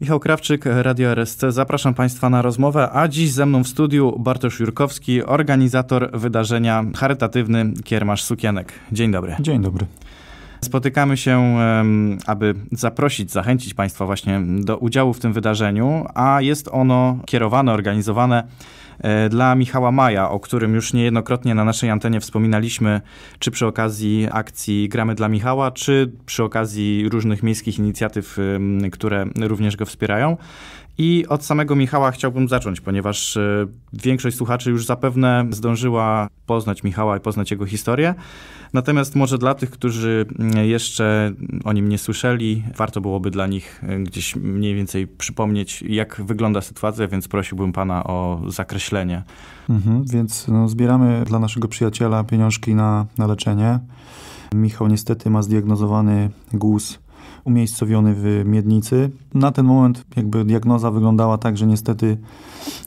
Michał Krawczyk, Radio RSC. Zapraszam Państwa na rozmowę, a dziś ze mną w studiu Bartosz Jurkowski, organizator wydarzenia charytatywny Kiermasz Sukienek. Dzień dobry. Dzień dobry. Spotykamy się, aby zaprosić, zachęcić Państwa właśnie do udziału w tym wydarzeniu, a jest ono kierowane, organizowane e, dla Michała Maja, o którym już niejednokrotnie na naszej antenie wspominaliśmy, czy przy okazji akcji Gramy dla Michała, czy przy okazji różnych miejskich inicjatyw, które również go wspierają. I od samego Michała chciałbym zacząć, ponieważ e, większość słuchaczy już zapewne zdążyła poznać Michała i poznać jego historię. Natomiast może dla tych, którzy mm, jeszcze o nim nie słyszeli, warto byłoby dla nich e, gdzieś mniej więcej przypomnieć, jak wygląda sytuacja, więc prosiłbym pana o zakreślenie. Mhm, więc no, zbieramy dla naszego przyjaciela pieniążki na, na leczenie. Michał niestety ma zdiagnozowany guz umiejscowiony w Miednicy. Na ten moment jakby diagnoza wyglądała tak, że niestety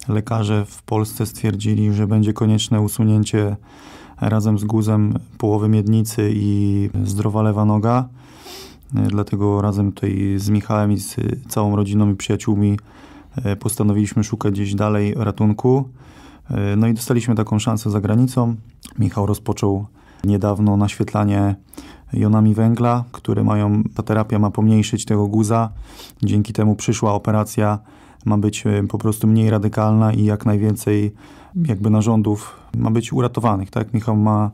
lekarze w Polsce stwierdzili, że będzie konieczne usunięcie razem z guzem połowy Miednicy i zdrowa lewa noga. Dlatego razem tutaj z Michałem i z całą rodziną i przyjaciółmi e, postanowiliśmy szukać gdzieś dalej ratunku. E, no i dostaliśmy taką szansę za granicą. Michał rozpoczął niedawno naświetlanie jonami węgla, które mają, ta terapia ma pomniejszyć tego guza. Dzięki temu przyszła operacja ma być e, po prostu mniej radykalna i jak najwięcej jakby narządów ma być uratowanych, tak? Michał ma,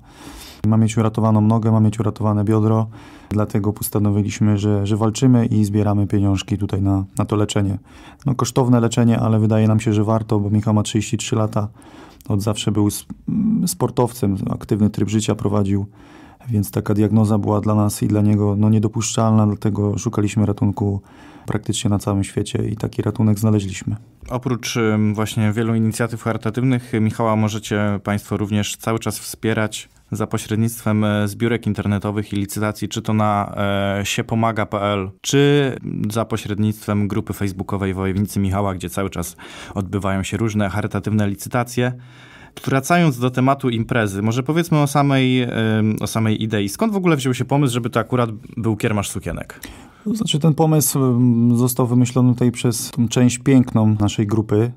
ma mieć uratowaną nogę, ma mieć uratowane biodro, dlatego postanowiliśmy, że, że walczymy i zbieramy pieniążki tutaj na, na to leczenie. No kosztowne leczenie, ale wydaje nam się, że warto, bo Michał ma 33 lata, od zawsze był sportowcem, aktywny tryb życia prowadził, więc taka diagnoza była dla nas i dla niego no, niedopuszczalna, dlatego szukaliśmy ratunku praktycznie na całym świecie i taki ratunek znaleźliśmy. Oprócz właśnie wielu inicjatyw charytatywnych, Michała możecie Państwo również cały czas wspierać za pośrednictwem e, zbiórek internetowych i licytacji, czy to na e, siepomaga.pl, czy za pośrednictwem grupy facebookowej Wojownicy Michała, gdzie cały czas odbywają się różne charytatywne licytacje. Wracając do tematu imprezy, może powiedzmy o samej, o samej idei. Skąd w ogóle wziął się pomysł, żeby to akurat był kiermasz sukienek? Znaczy ten pomysł został wymyślony tutaj przez tą część piękną naszej grupy,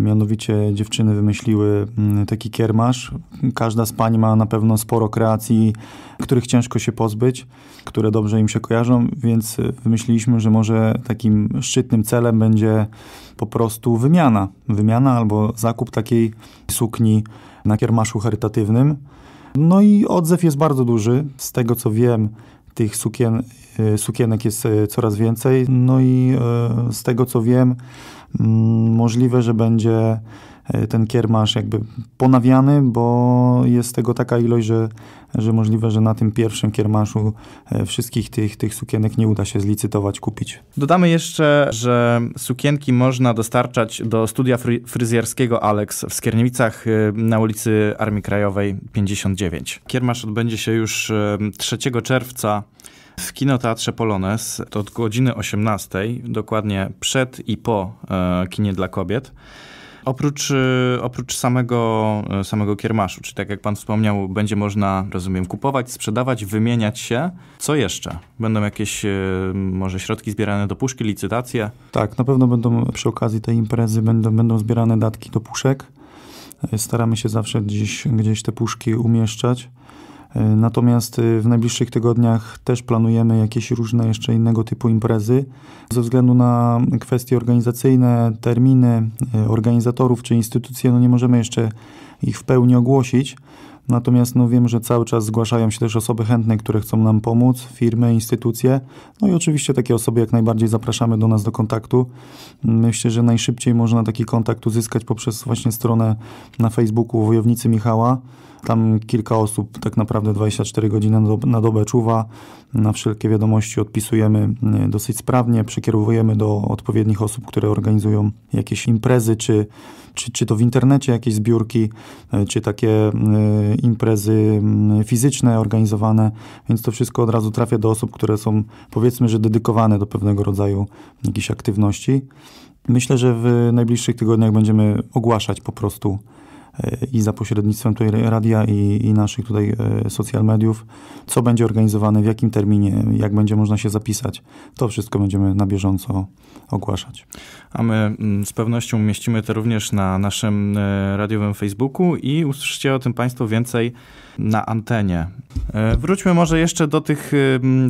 Mianowicie dziewczyny wymyśliły mm, taki kiermasz. Każda z pań ma na pewno sporo kreacji, których ciężko się pozbyć, które dobrze im się kojarzą, więc y, wymyśliliśmy, że może takim szczytnym celem będzie po prostu wymiana. Wymiana albo zakup takiej sukni na kiermaszu charytatywnym. No i odzew jest bardzo duży. Z tego co wiem, tych sukien Y, sukienek jest y, coraz więcej. No i y, z tego co wiem, mm, możliwe, że będzie ten kiermasz jakby ponawiany, bo jest tego taka ilość, że, że możliwe, że na tym pierwszym kiermaszu wszystkich tych, tych sukienek nie uda się zlicytować, kupić. Dodamy jeszcze, że sukienki można dostarczać do studia fry fryzjerskiego Alex w Skierniewicach na ulicy Armii Krajowej 59. Kiermasz odbędzie się już 3 czerwca w Kinoteatrze Polones to od godziny 18, dokładnie przed i po e, kinie dla kobiet. Oprócz, e, oprócz samego, e, samego kiermaszu, czyli tak jak pan wspomniał, będzie można, rozumiem, kupować, sprzedawać, wymieniać się. Co jeszcze? Będą jakieś może środki zbierane do puszki, licytacje? Tak, na pewno będą przy okazji tej imprezy będą, będą zbierane datki do puszek. Staramy się zawsze gdzieś, gdzieś te puszki umieszczać. E, natomiast e, w najbliższych tygodniach też planujemy jakieś różne jeszcze innego typu imprezy. Ze względu na kwestie organizacyjne, terminy e, organizatorów czy instytucje, no nie możemy jeszcze ich w pełni ogłosić. Natomiast no, wiem, że cały czas zgłaszają się też osoby chętne, które chcą nam pomóc, firmy, instytucje. No i oczywiście takie osoby jak najbardziej zapraszamy do nas do kontaktu. Myślę, że najszybciej można taki kontakt uzyskać poprzez właśnie stronę na Facebooku Wojownicy Michała. Tam kilka osób tak naprawdę 24 godziny na dobę czuwa. Na wszelkie wiadomości odpisujemy e, dosyć sprawnie, przekierowujemy do odpowiednich osób, które organizują jakieś imprezy, czy, czy, czy to w internecie jakieś zbiórki, e, czy takie e, imprezy mm, fizyczne organizowane, więc to wszystko od razu trafia do osób, które są powiedzmy, że dedykowane do pewnego rodzaju jakichś aktywności. Myślę, że w najbliższych tygodniach będziemy ogłaszać po prostu E, i za pośrednictwem tutaj radia i, i naszych tutaj e, social mediów, co będzie organizowane, w jakim terminie, jak będzie można się zapisać. To wszystko będziemy na bieżąco ogłaszać. A my mm, z pewnością umieścimy to również na naszym e, radiowym Facebooku i usłyszycie o tym Państwo więcej na antenie. Wróćmy może jeszcze do tych,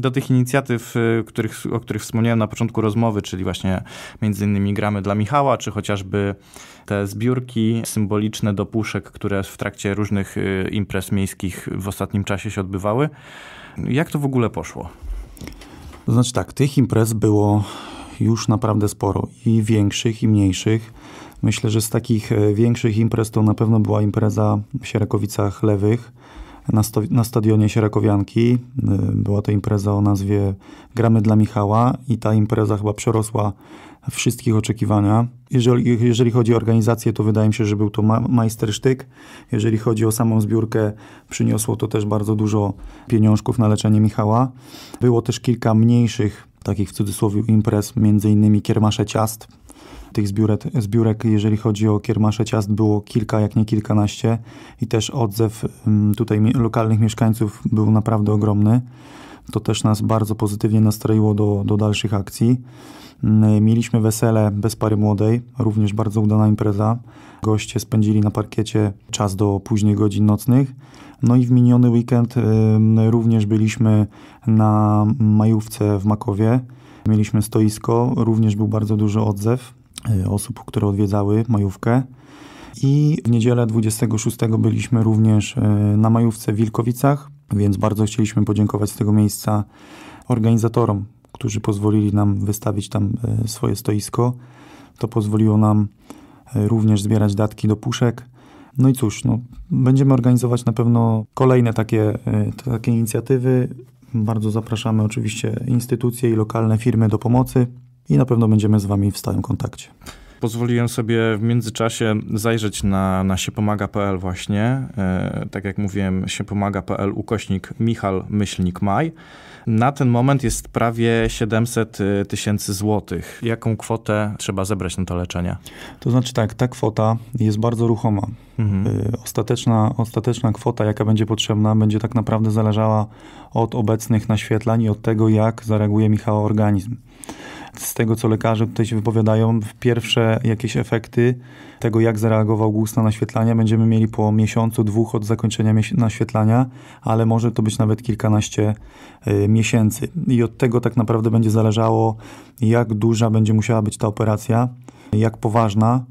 do tych inicjatyw, których, o których wspomniałem na początku rozmowy, czyli właśnie między innymi gramy dla Michała, czy chociażby te zbiórki symboliczne do puszek, które w trakcie różnych y, imprez miejskich w ostatnim czasie się odbywały. Jak to w ogóle poszło? To znaczy tak, tych imprez było już naprawdę sporo i większych, i mniejszych. Myślę, że z takich e, większych imprez to na pewno była impreza w Sierakowicach Lewych, na, sto, na stadionie Sierakowianki. Y, była to impreza o nazwie Gramy dla Michała i ta impreza chyba przerosła wszystkich oczekiwania. Jeżeli, jeżeli, chodzi o organizację, to wydaje mi się, że był to ma majstersztyk. Jeżeli chodzi o samą zbiórkę, przyniosło to też bardzo dużo pieniążków na leczenie Michała. Było też kilka mniejszych, takich w cudzysłowie, imprez, między innymi kiermasze ciast, tych zbiórek, zbiórek, jeżeli chodzi o kiermasze ciast, było kilka, jak nie kilkanaście i też odzew mm, tutaj lokalnych mieszkańców był naprawdę ogromny. To też nas bardzo pozytywnie nastroiło do, do dalszych akcji. Mm, mieliśmy wesele bez pary młodej, również bardzo udana impreza. Goście spędzili na parkiecie czas do późnych godzin nocnych. No i w miniony weekend mm, również byliśmy na majówce w Makowie. Mieliśmy stoisko, również był bardzo duży odzew. Y, osób, które odwiedzały majówkę. I w niedzielę 26 byliśmy również y, na majówce w Wilkowicach, więc bardzo chcieliśmy podziękować z tego miejsca organizatorom, którzy pozwolili nam wystawić tam y, swoje stoisko. To pozwoliło nam również zbierać datki do puszek. No i cóż, no, będziemy organizować na pewno kolejne takie, takie inicjatywy. Bardzo zapraszamy oczywiście instytucje i lokalne firmy do pomocy i na pewno będziemy z Wami w stałym kontakcie. Pozwoliłem sobie w międzyczasie zajrzeć na, na siepomaga.pl właśnie. E, tak jak mówiłem, siepomaga.pl ukośnik Michal Myślnik Maj. Na ten moment jest prawie 700 e, tysięcy złotych. Jaką kwotę trzeba zebrać na to leczenie? To znaczy tak, ta kwota jest bardzo ruchoma. Mhm. E, ostateczna, ostateczna kwota, jaka będzie potrzebna, będzie tak naprawdę zależała od obecnych naświetlań i od tego, jak zareaguje Michała organizm z tego co lekarze tutaj się wypowiadają, pierwsze jakieś efekty tego, jak zareagował głóz na naświetlanie, będziemy mieli po miesiącu, dwóch od zakończenia naświetlania, ale może to być nawet kilkanaście y, miesięcy. I od tego tak naprawdę będzie zależało, jak duża będzie musiała być ta operacja, jak poważna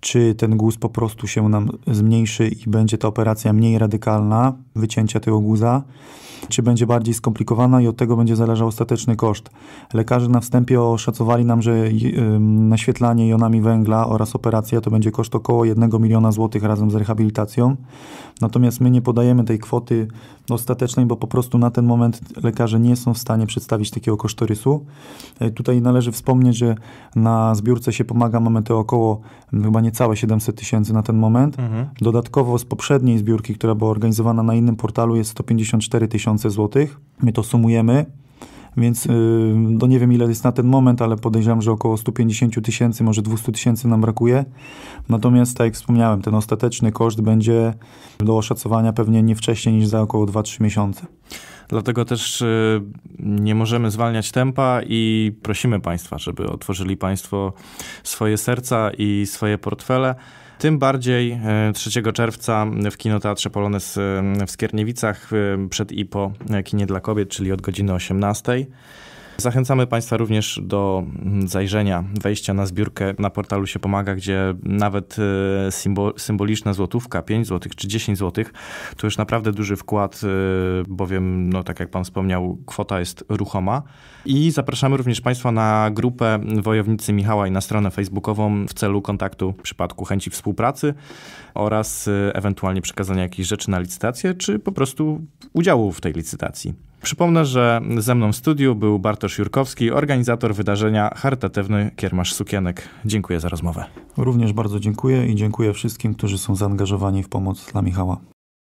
czy ten guz po prostu się nam zmniejszy i będzie ta operacja mniej radykalna, wycięcia tego guza, czy będzie bardziej skomplikowana i od tego będzie zależał ostateczny koszt. Lekarze na wstępie oszacowali nam, że y, naświetlanie jonami węgla oraz operacja to będzie koszt około 1 miliona złotych razem z rehabilitacją. Natomiast my nie podajemy tej kwoty ostatecznej, bo po prostu na ten moment lekarze nie są w stanie przedstawić takiego kosztorysu. Y, tutaj należy wspomnieć, że na zbiórce się pomaga mamy te około chyba nie niecałe 700 tysięcy na ten moment. Mhm. Dodatkowo z poprzedniej zbiórki, która była organizowana na innym portalu jest 154 tysiące złotych. My to sumujemy więc y, no nie wiem ile jest na ten moment, ale podejrzewam, że około 150 tysięcy, może 200 tysięcy nam brakuje. Natomiast, tak jak wspomniałem, ten ostateczny koszt będzie do oszacowania pewnie nie wcześniej niż za około 2-3 miesiące. Dlatego też y, nie możemy zwalniać tempa i prosimy Państwa, żeby otworzyli Państwo swoje serca i swoje portfele. Tym bardziej 3 e, czerwca w Kinoteatrze Polonez e, w Skierniewicach e, przed i po kinie dla kobiet, czyli od godziny 18. Zachęcamy Państwa również do mm, zajrzenia, wejścia na zbiórkę na portalu się pomaga, gdzie nawet y, symboliczna złotówka, 5 zł czy 10 zł, to już naprawdę duży wkład, y, bowiem, no tak jak Pan wspomniał, kwota jest ruchoma. I zapraszamy również Państwa na grupę Wojownicy Michała i na stronę facebookową w celu kontaktu w przypadku chęci współpracy oraz y, ewentualnie przekazania jakichś rzeczy na licytację, czy po prostu udziału w tej licytacji. Przypomnę, że ze mną w studiu był Bartosz Jurkowski, organizator wydarzenia Charytatywny Kiermasz Sukienek. Dziękuję za rozmowę. Również bardzo dziękuję i dziękuję wszystkim, którzy są zaangażowani w pomoc dla Michała.